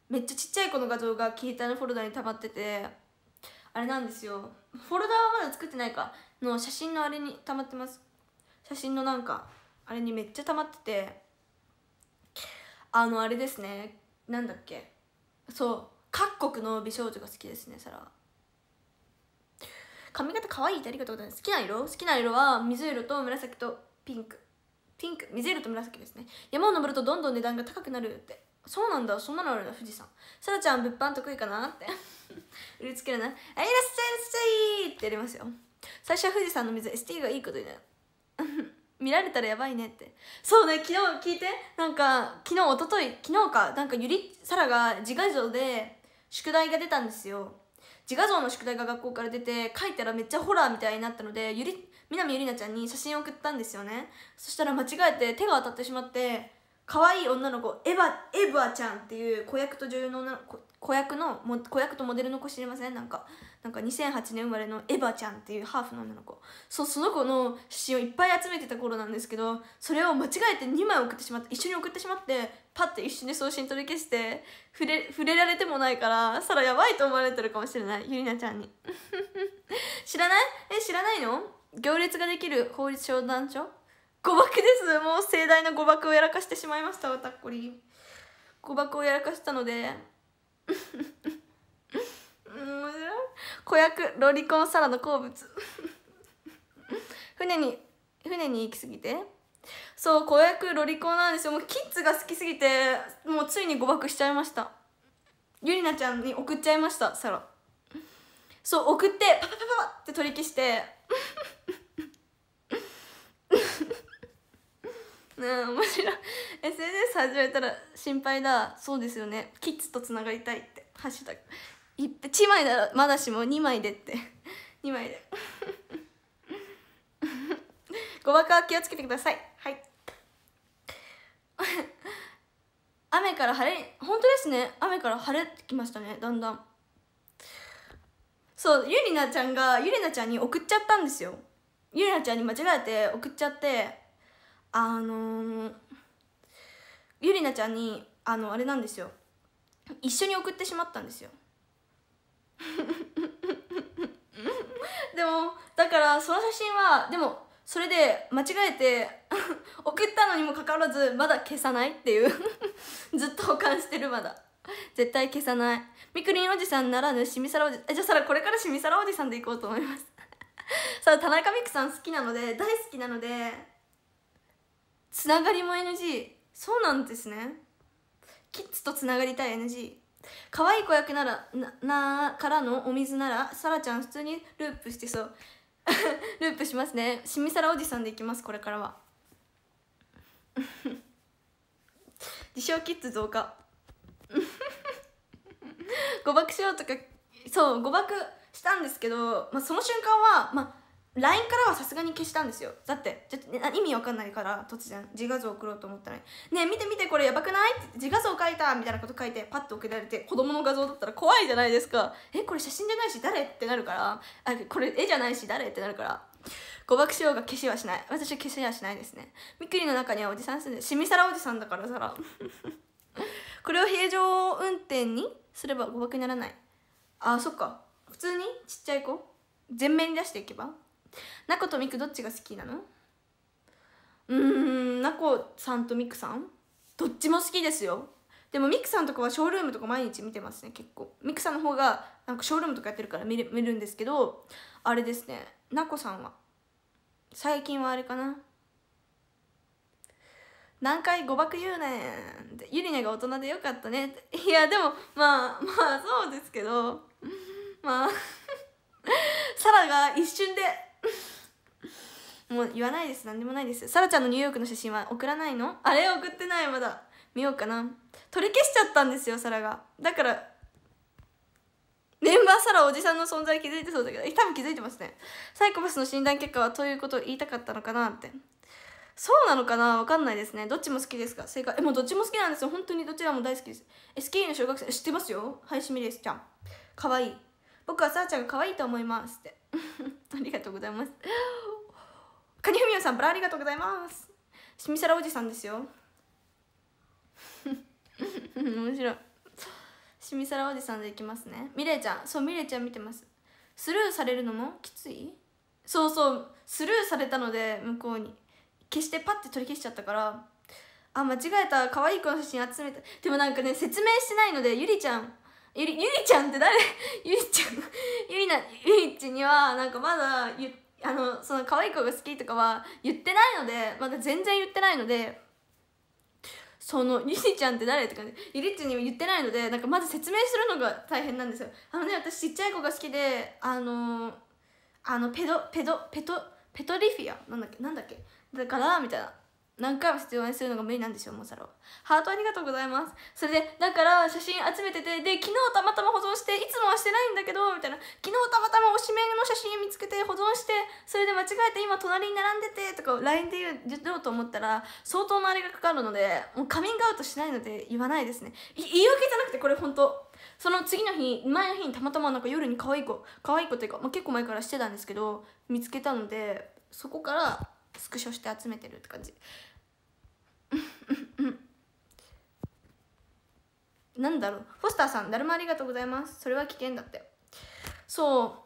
Speaker 1: めっちゃちっちゃい子の画像が携帯のフォルダに溜まっててあれなんですよフォルダはまだ作ってないかの写真のあれに溜まってます写真のなんかあれにめっちゃ溜まっててあのあれですねなんだっけそう各国の美少女が好きですねサラは髪型可愛いってありがとうございます好きな色好きな色は水色と紫とピンクピンク水色と紫ですね山を登るとどんどん値段が高くなるってそうなんだそんなのあるな富士山さらちゃん物販得意かなって 売りつけるなえ、いらっしゃいいらっしゃいってやりますよ最初は富士山の水 ST がいいことになる見られたらやばいねってそうね昨日聞いてなんか昨日一昨日昨日かなんかゆりさらが自画像で宿題が出たんですよ自画像の宿題が学校から出て書いたらめっちゃホラーみたいになったのでゆり南ゆりなちゃんに写真を送ったんですよねそしたら間違えて手が当たってしまって可愛い女の子エヴァエヴァちゃんっていう子役と女優の子子役の子役とモデルの子知りませんなんかなんか2008年生まれのエヴァちゃんっていうハーフの女の子そうその子の写真をいっぱい集めてた頃なんですけどそれを間違えて2枚送ってしまって一緒に送ってしまってパッて一瞬で送信取り消して触れ触れられてもないからさらやばいと思われてるかもしれないゆりなちゃんに 知らないえ知らないの行列ができる法律相談所誤爆ですもう盛大な誤爆をやらかしてしまいましたわたっこり誤爆をやらかしたので 子役ロリコンサラの好物船に船に行き過ぎてそう子役ロリコンなんですよもうキッズが好きすぎてもうついに誤爆しちゃいましたゆりなちゃんに送っちゃいましたサラそう送ってパパパパパって取り消してねん面白い SNS 始めたら心配だそうですよねキッズとつながりたいってハッシュタグ一枚だまだしも2枚でって2 枚で ごまかは気をつけてくださいはい 雨から晴れ本当ですね雨から晴れてきましたねだんだんそうゆりなちゃんがゆりなちゃんに送っちゃったんですよゆりなちゃんに間違えて送っちゃってあのー、ゆりなちゃんにあのあれなんですよ一緒に送ってしまったんですよでもだからその写真はでもそれで間違えて 送ったのにもかかわらずまだ消さないっていう ずっと保管してるまだ絶対消さないみくりんおじさんならぬしみさらおじえじゃあさらこれからしみさらおじさんでいこうと思います さあ田中美久さん好きなので大好きなのでつながりも NG そうなんですねキッズとつながりたい NG 可愛い子役ならなからのお水ならさらちゃん普通にループしてそう ループしますねしみさらおじさんでいきますこれからは 自称キッズ増加 誤爆しようとかそう誤爆したんですけど、まあ、その瞬間はまあ LINE からはさすがに消したんですよだってちょっと、意味わかんないから突然自画像送ろうと思ったら「ねえ見て見てこれやばくない?」って自画像書いたみたいなこと書いてパッと送られて子供の画像だったら怖いじゃないですか「えこれ写真じゃないし誰?」ってなるからあこれ絵じゃないし誰ってなるから誤爆しようが消しはしない私は消しはしないですねみくりの中にはおじさん住んでしみさらおじさんだからさら これを平常運転にすれば誤爆にならないあそっか普通にちっちゃい子全面に出していけばなことみくどっちが好きなのうんなこさんとみくさんどっちも好きですよでもみくさんとかはショールームとか毎日見てますね結構みくさんの方がなんかショールームとかやってるから見る見るんですけどあれですねなこさんは最近はあれかな何回誤爆言うねんゆりねが大人でよかったねいやでもまあまあそうですけどまあ サラが一瞬でもう言わないです何でもないですさらちゃんのニューヨークの写真は送らないのあれ送ってないまだ見ようかな取り消しちゃったんですよさらがだからメンバーサラおじさんの存在気づいてそうだけど多分気づいてますねサイコパスの診断結果はということを言いたかったのかなってそうなのかなわかんないですねどっちも好きですか正解えもうどっちも好きなんですよ本当にどちらも大好きです SKE の小学生知ってますよミレスちゃんかわいい僕はさらちゃんがかわいいと思いますって ありがとうございますカニフミヨさんバラありがとうございますしみさらおじさんですよ 面白いしみさらおじさんでいきますねみれいちゃんそうみれいちゃん見てますスルーされるのもきついそうそうスルーされたので向こうに消してパッて取り消しちゃったからあ間違えた可愛い子の写真集めたでもなんかね説明してないのでゆりちゃんゆりゆりちゃんって誰 ゆりちゃんゆりなゆりちにはなんかまだゆあのその可愛い子が好きとかは言ってないのでまだ全然言ってないのでそのゆりちゃんって誰とかねゆりちには言ってないのでなんかまず説明するのが大変なんですよあのね私ちっちゃい子が好きであのあのペドペドペトペトリフィアなんだっけなんだっけだからみたいな何回も出演するのが無理なんでしょうモンサロハートありがとうございますそれでだから写真集めててで昨日たまたま保存していつもはしてないんだけどみたいな昨日たまたま推しメンの写真見つけて保存してそれで間違えて今隣に並んでてとか LINE で言ろうと思ったら相当のあれがかかるのでもうカミングアウトしないので言わないですね言い訳じゃなくてこれ本当その次の日前の日にたまたまなんか夜に可愛い子可愛い子というか、まあ、結構前からしてたんですけど見つけたのでそこからスクショして集めてるって感じなんだろうフォスターさんだるまありがとうございますそれは危険だってそ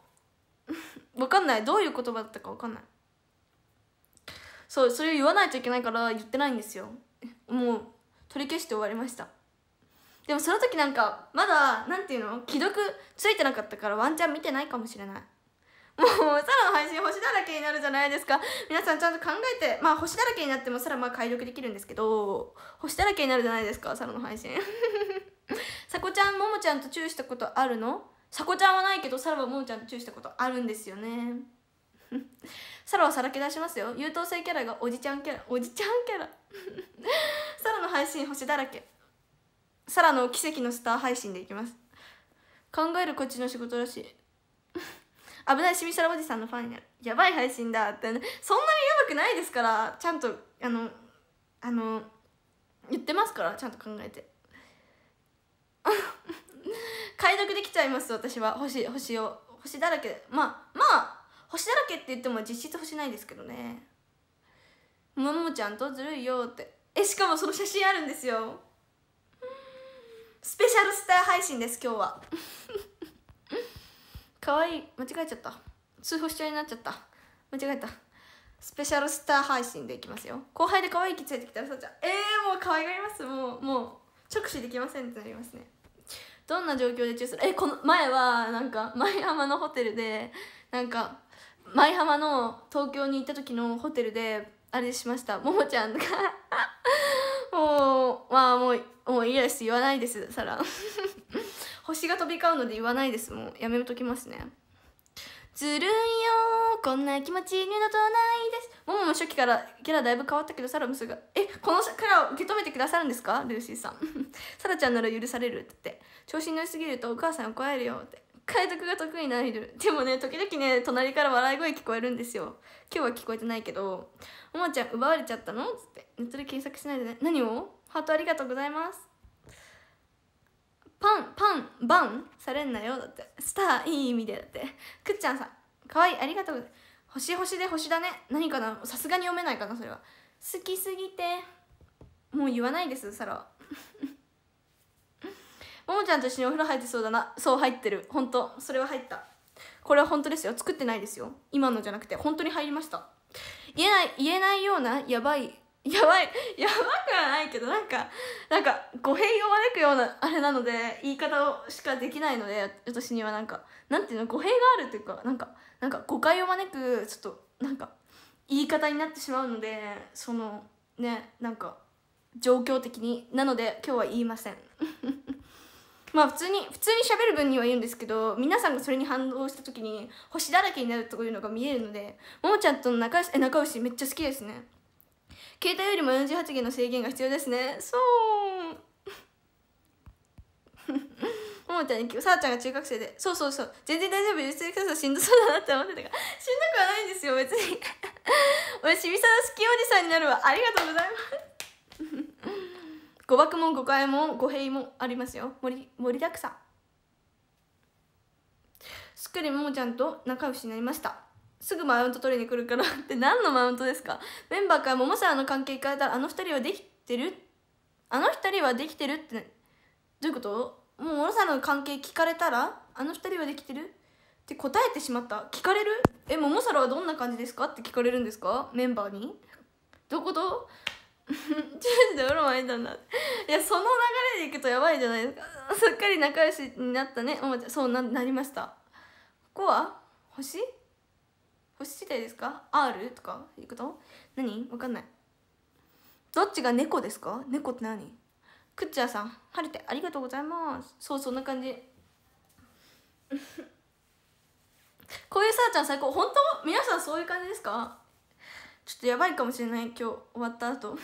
Speaker 1: う わかんないどういう言葉だったかわかんないそうそれを言わないといけないから言ってないんですよもう取り消して終わりましたでもその時なんかまだ何ていうの既読ついてなかったからワンチャン見てないかもしれないもう空の配信星だらけになるじゃないですか皆さんちゃんと考えてまあ星だらけになっても空まあ解読できるんですけど星だらけになるじゃないですか空の配信さこ ちゃんももちゃんとチューしたことあるのさこちゃんはないけどサラはももちゃんとチューしたことあるんですよねサラ はさらけ出しますよ優等生キャラがおじちゃんキャラおじちゃんキャラサラ の配信星だらけサラの奇跡のスター配信でいきます考えるこっちの仕事らしい危ないしみしらおじさんのファンになるやばい配信だって、ね、そんなにやばくないですからちゃんとあのあの言ってますからちゃんと考えて 解読できちゃいます私は星星を星だらけまあまあ星だらけって言っても実質星ないですけどねももちゃんとずるいよってえしかもその写真あるんですよスペシャルスター配信です今日はかわいい間違えちゃった通報しちゃいになっちゃった間違えたスペシャルスター配信でいきますよ後輩で可愛い気ついてきたらさちゃんえー、もう可愛がりますもうもう直視できませんってなりますねどんな状況でチューするえこの前はなんか舞浜のホテルでなんか舞浜の東京に行った時のホテルであれしましたももちゃんが もうまあもうもういいです言わないですさら 星が飛び交うので言わないですもうやめときますねずるいよこんな気持ち二のとないですももも初期からキャラだいぶ変わったけどサラムスがえこのキャラを受け止めてくださるんですかルーシーさん サラちゃんなら許されるって言って調子に乗りすぎるとお母さん怒られるよって解読が得意なアイドルでもね時々ね隣から笑い声聞こえるんですよ今日は聞こえてないけど「ももちゃん奪われちゃったの?」っつってネットで検索しないでね何をハートありがとうございますパンパンバンされんなよだってスターいい意味でだってくっちゃんさんかわいいありがとう星星で星だね何かなさすがに読めないかなそれは好きすぎてもう言わないですサラ ももちゃんと一緒にお風呂入ってそうだなそう入ってる本当それは入ったこれは本当ですよ作ってないですよ今のじゃなくて本当に入りました言えない言えないようなやばいやばいやばくはないけどなんかなんか語弊を招くようなあれなので言い方をしかできないので私にはなんかなんていうの語弊があるというかなんかなんか誤解を招くちょっとなんか言い方になってしまうのでそのねなんか状況的になので今日は言いません まあ普通に普通に喋る分には言うんですけど皆さんがそれに反応した時に星だらけになるというのが見えるのでももちゃんとの仲良しめっちゃ好きですね携帯よりも48ギの制限が必要ですねそうももちゃんにさあちゃんが中学生でそうそうそう全然大丈夫別にさしんどそうだなって思ってたからしんどくはないんですよ別に 俺しみさん好きおじさんになるわありがとうございます誤爆も誤解も語弊もありますよ盛り盛りだくさんすっかりももちゃんと仲良しになりましたすぐマウント取りに来るからって何のマウントですかメンバーからももさんの関係変えたらあの2人はできてるあの二人はできてるってどういうこともうももさんの関係聞かれたらあの2人はできてるって答えてしまった聞かれるえももさらはどんな感じですかって聞かれるんですかメンバーにどういうことチューでおる呂いんだいやその流れでいくとやばいじゃないですかすっかり仲良しになったねおもちゃそうななりましたここは星星自体ですか ?R? とかいうこと何わかんない。どっちが猫ですか猫って何くっちゃさん、晴れてありがとうございます。そう、そんな感じ。こういうさあちゃん最高。本当皆さんそういう感じですかちょっとやばいかもしれない、今日終わった後。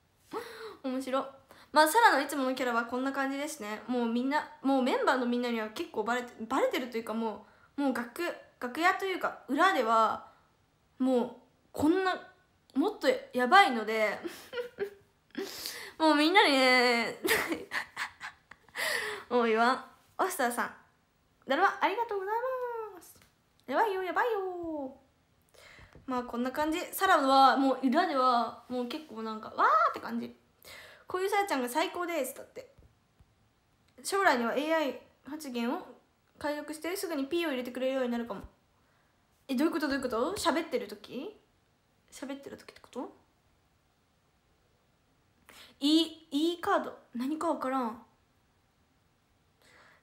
Speaker 1: 面白。まあ、サラのいつものキャラはこんな感じですね。もうみんな、もうメンバーのみんなには結構バレて、バレてるというかもう、もう楽。楽屋というか裏ではもうこんなもっとやばいので もうみんなにね もう言わんオスターさんだるまありがとうございますやばいよやばいよまあこんな感じサラはもう裏ではもう結構なんかわーって感じこういうさやちゃんが最高ですだって将来には AI 発言を解読してすぐに P を入れてくれるようになるかもえどういうことどういうこと喋ってる時喋ってる時ってこと E, e カード何か分からん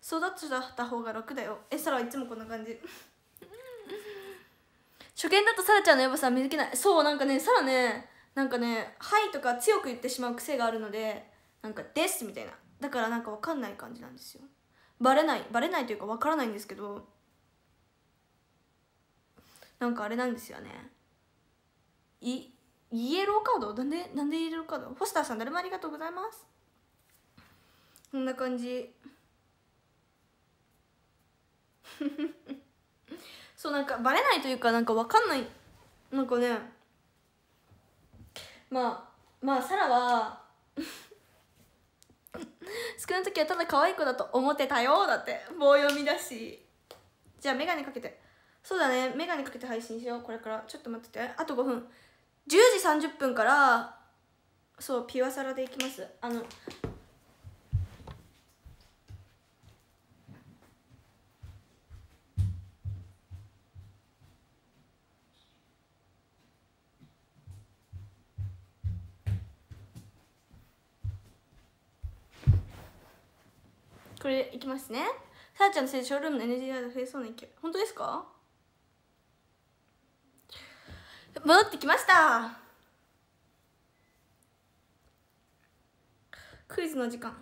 Speaker 1: 育てた方が楽だよえサラはいつもこんな感じ 初見だとサラちゃんのやばさは見抜けないそうなんかねサラねなんかね「はい」とか強く言ってしまう癖があるのでなんか「です」みたいなだからなんか分かんない感じなんですよバレないバレないというかわからないんですけどなんかあれなんですよねいイエローカードなんでなんでイエローカードホスターさん誰もありがとうございますこんな感じ そうなんかバレないというかなんかわかんないなんかねまあまあサラは 少の時はただ可愛い子だと思ってたよだって棒読みだしじゃあ眼鏡かけてそうだね眼鏡かけて配信しようこれからちょっと待っててあと5分10時30分からそうピュアサラでいきますあのこれいきますねさあちゃんのせいでショールームの NG ワード増えそうな勢い本当ですか戻ってきましたクイズの時間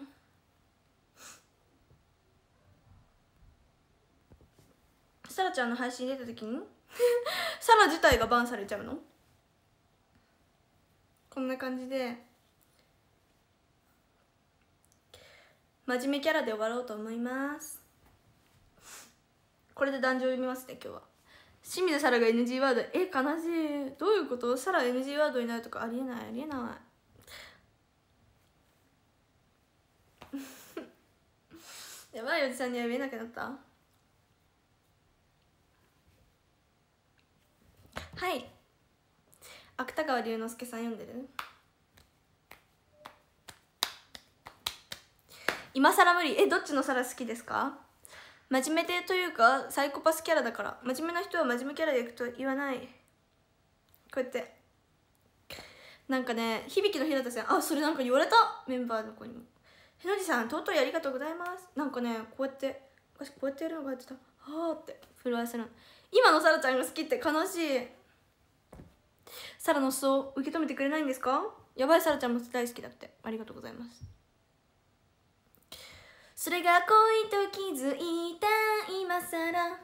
Speaker 1: サラちゃんの配信出た時に サラ自体がバンされちゃうのこんな感じで真面目キャラで終わろうと思いますこれで壇上読みますね今日は清水沙羅が NG ワードえ悲しいどういうこと沙羅 NG ワードになるとかありえないありえない やばいおじさんには見えなくなったはい芥川龍之介さん読んでる今更無理えどっちの皿好きですか真面目でというかサイコパスキャラだから真面目な人は真面目キャラでいくと言わないこうやってなんかね響の日向さんあそれなんか言われたメンバーの子にもへのじさん尊いありがとうございますなんかねこうやって私こうやってやるのがやってたはあって震わせる今のサラちゃんが好きって悲しいサラの素を受け止めてくれないんですかやばいサラちゃんも大好きだってありがとうございますそれが恋と気づいた今さら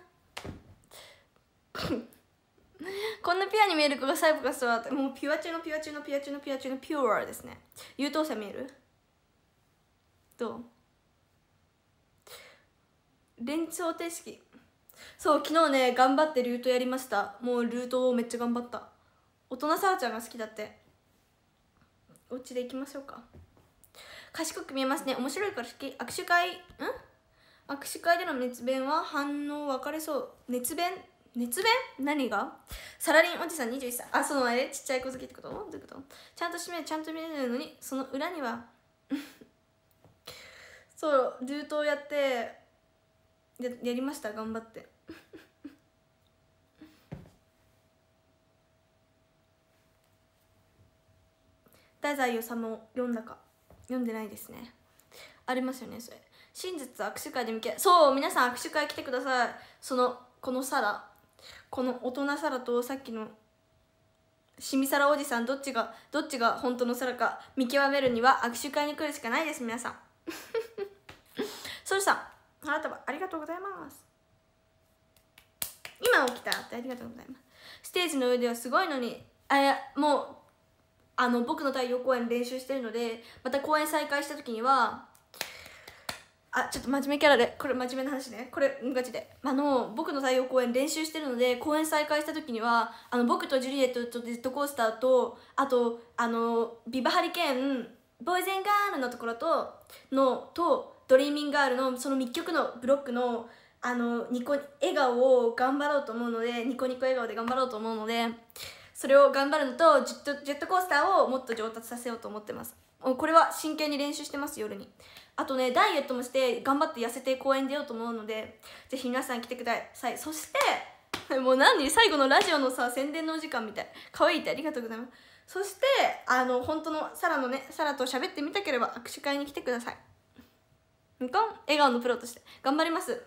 Speaker 1: こんなピュアに見える子がサイボカスはもうピュア中のピュア中のピュア中のピュア中のピュアですね優等生見えるどう連想定式そう昨日ね頑張ってルートやりましたもうルートをめっちゃ頑張った大人さあちゃんが好きだってお家で行きましょうか賢く見えますね面白いから好き握手会ん握手会での熱弁は反応分かれそう熱弁熱弁何がサラリンおじさん21歳あそのあれちっちゃい子好きってことどういうことちゃんと締めちゃんと見れるのにその裏には そうルートをやってややりました頑張って 太宰治を読んだか読んでないですねありますよねそれ真実握手会で向けそう皆さん握手会来てくださいそのこの皿この大人皿とさっきのしみ皿おじさんどっちがどっちが本当の皿か見極めるには握手会に来るしかないです皆さんソル さん花束ありがとうございます今起きたってありがとうございますステージの上ではすごいのにあやもあの僕の太陽公演練習してるのでまた公演再開した時にはあちょっと真面目キャラでこれ真面目な話ねこれガチであの僕の太陽公演練習してるので公演再開した時にはあの僕とジュリエットとジェットコースターとあとあのビバハリケーンボーイゼンガールのところとのとドリーミングガールのその3曲のブロックのあのニコ笑顔を頑張ろうと思うのでニコニコ笑顔で頑張ろうと思うので。それを頑張るのとジェットジェットコースターをもっと上達させようと思ってますこれは真剣に練習してます夜にあとねダイエットもして頑張って痩せて公園出ようと思うのでぜひ皆さん来てくださいそして もう何最後のラジオのさ宣伝のお時間みたい可愛いってありがとうございますそしてあの本当のサラのねサラと喋ってみたければ握手会に来てくださいニんン笑顔のプロとして頑張ります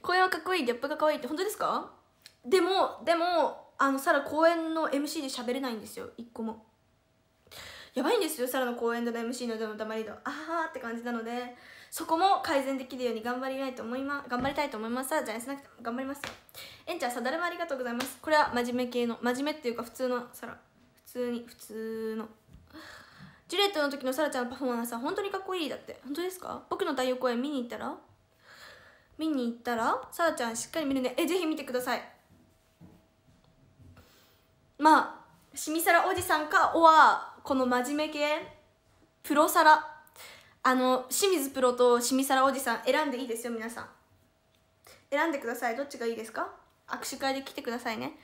Speaker 1: 公園 はかっこいいギャップが可愛いって本当ですかでもでもあのサラ公演の MC で喋れないんですよ一個もやばいんですよサラの公演での MC のでの黙り度あーって感じなのでそこも改善できるように頑張りたいと思います頑張りたいと思いますじゃあなくても頑張りますえんちゃんさだるまありがとうございますこれは真面目系の真面目っていうか普通のサラ普通に普通のジュレットの時のサラちゃんのパフォーマンスは本当にかっこいいだって本当ですか僕の太陽公演見に行ったら見に行ったらサラちゃんしっかり見るねえぜひ見てくださいまあしみさらおじさんかおはこの真面目系プロサラあの清水プロとしみさらおじさん選んでいいですよ皆さん選んでくださいどっちがいいですか握手会で来てくださいね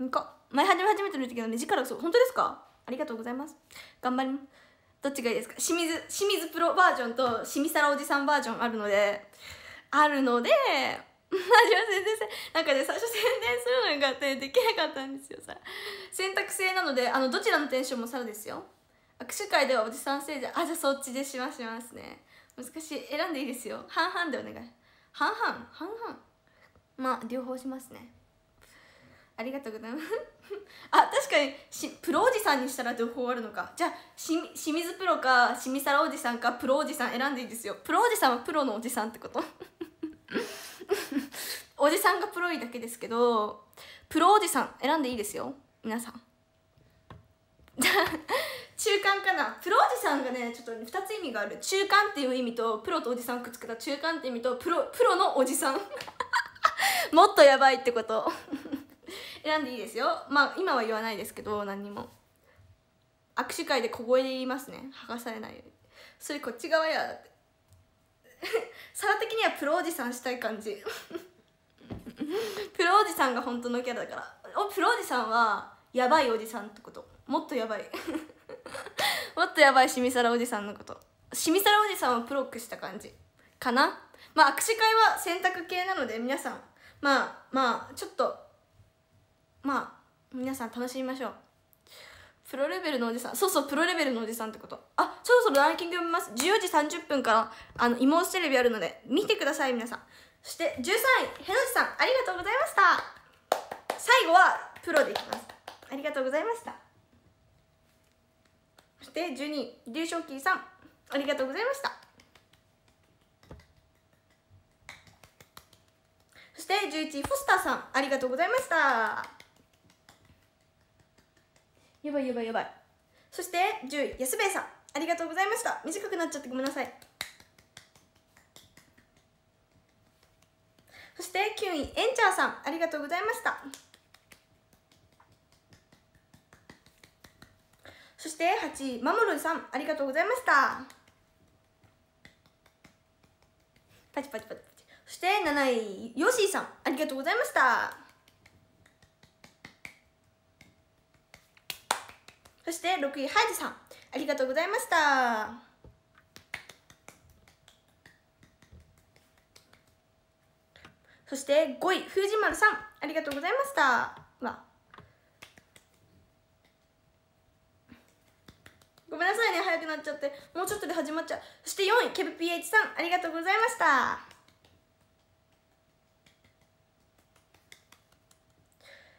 Speaker 1: 2個前始め初めての時の目力そう本当ですかありがとうございます頑張りどっちがいいですか清水清水プロバージョンと清水皿おじさんバージョンあるのであるので私は全然なんかね最初宣伝するのがあってできなかったんですよさ選択制なのであのどちらのテンションもさらですよ握手会ではおじさんせいであじゃあそっちでしましますね難しい選んでいいですよ半々でお願い半々半々まあ両方しますねありがとうございます あ確かにしプロおじさんにしたら情報あるのかじゃあし清水プロか清水皿おじさんかプロおじさん選んでいいですよプロおじさんはプロのおじさんってことおじさんがプロいだけですけどプロおじさん選んでいいですよ皆さん 中間かなプロおじさんがねちょっと2つ意味がある中間っていう意味とプロとおじさんくっつけた中間って意味とプロプロのおじさん もっとやばいってこと 選んでいいですよまあ今は言わないですけど何にも握手会で小声で言いますね剥がされないようにそれこっち側やだって皿的にはプロおじさんしたい感じ プロおじさんが本当のキャラだからおプロおじさんはやばいおじさんってこともっとやばい もっとやばいしみさらおじさんのことしみさらおじさんをプロックした感じかなまあ握手会は選択系なので皆さんまあまあちょっとまあ皆さん楽しみましょうプロレベルのおじさんそうそうプロレベルのおじさんってことあそろそろランキング見ます14時30分からあの妹ステレビあるので見てください皆さんそして13位へのじさんありがとうございました最後はプロでいきますありがとうございましたそして12位劉少キーさんありがとうございましたそして11位フォスターさんありがとうございましたやばいやばいやばいそして10位安兵衛さんありがとうございました短くなっちゃってごめんなさいそして9位エンチャーさんありがとうございましたそして8位マモルさんありがとうございましたパチパチパチパチそして7位ヨシーさんありがとうございましたそして6位ハイジさんありがとうございましたそして5位風神丸さんありがとうございましたわごめんなさいね早くなっちゃってもうちょっとで始まっちゃうそして4位ケブ PH さんありがとうございました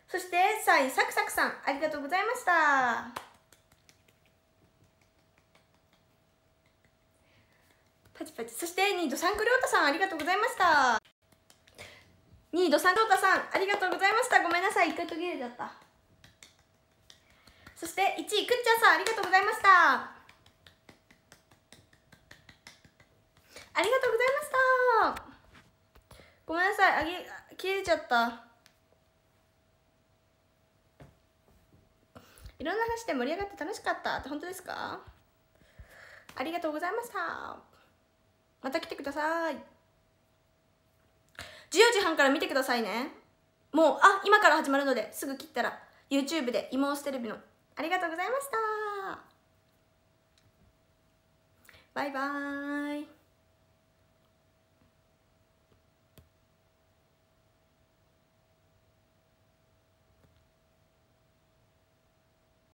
Speaker 1: そして3位サクサクさんありがとうございましたパチパチそして2位ドサンクリョータさんありがとうございましたニードさん、さん、ありがとうございました。ごめんなさい、一回途切れちゃった。そして1位、くっちゃんさん、ありがとうございました。ありがとうございました。ごめんなさい、あげ、切れちゃった。いろんな話で盛り上がって楽しかったって本当ですかありがとうございました。また来てください。14時半から見てくださいねもうあ今から始まるのですぐ切ったら YouTube で「妹テレビの」のありがとうございましたバイバーイ